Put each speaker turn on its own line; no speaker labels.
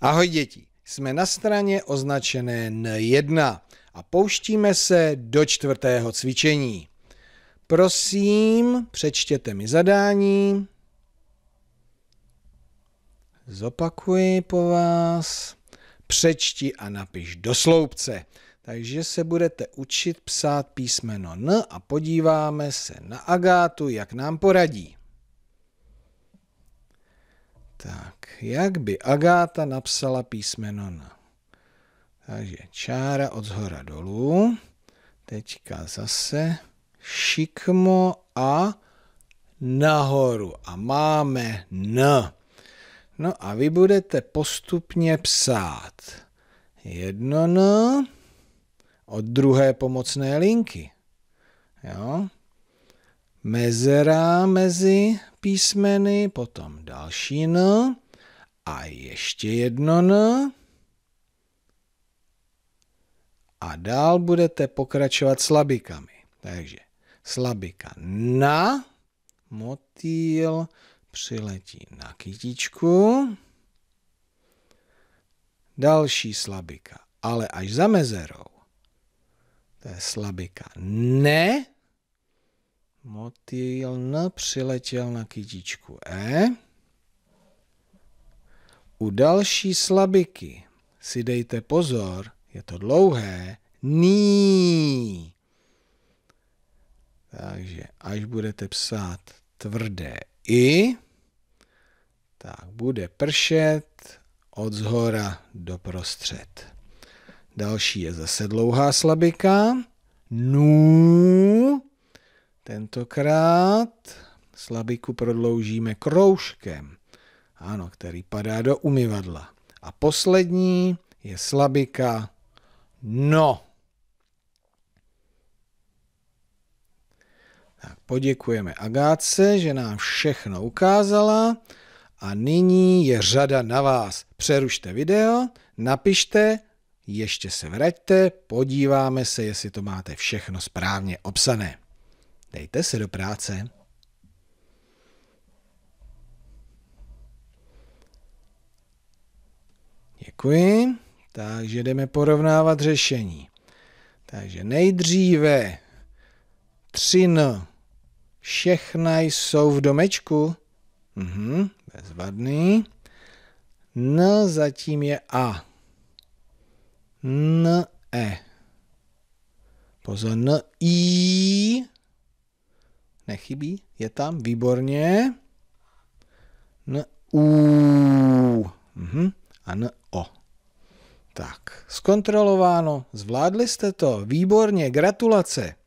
Ahoj děti, jsme na straně označené N1 a pouštíme se do čtvrtého cvičení. Prosím, přečtěte mi zadání. Zopakuji po vás. Přečti a napiš do sloupce. Takže se budete učit psát písmeno N a podíváme se na Agátu, jak nám poradí. Tak, jak by Agáta napsala písmeno na? Takže čára od zhora dolů. Teďka zase šikmo a nahoru. A máme N. No a vy budete postupně psát jedno N od druhé pomocné linky. Jo? mezera mezi písmeny, potom další N a ještě jedno N. A dál budete pokračovat slabikami. Takže slabika na, motýl přiletí na kytičku. Další slabika, ale až za mezerou. To je slabika ne, Motýl přiletěl na kytičku E. U další slabiky si dejte pozor, je to dlouhé, ní. Takže až budete psát tvrdé i, tak bude pršet od zhora do prostřed. Další je zase dlouhá slabika. Nů. Tentokrát slabiku prodloužíme kroužkem, ano, který padá do umyvadla. A poslední je slabika no. Tak poděkujeme Agáce, že nám všechno ukázala a nyní je řada na vás. Přerušte video, napište, ještě se vraťte, podíváme se, jestli to máte všechno správně obsané. Dejte se do práce. Děkuji. Takže jdeme porovnávat řešení. Takže nejdříve tři n Všechna jsou v domečku. Mhm, bezvadný. N zatím je A. N, E. Pozor, N, I. Nechybí? Je tam? Výborně. N, U. Mhm. A N, O. Tak, zkontrolováno. Zvládli jste to. Výborně, gratulace.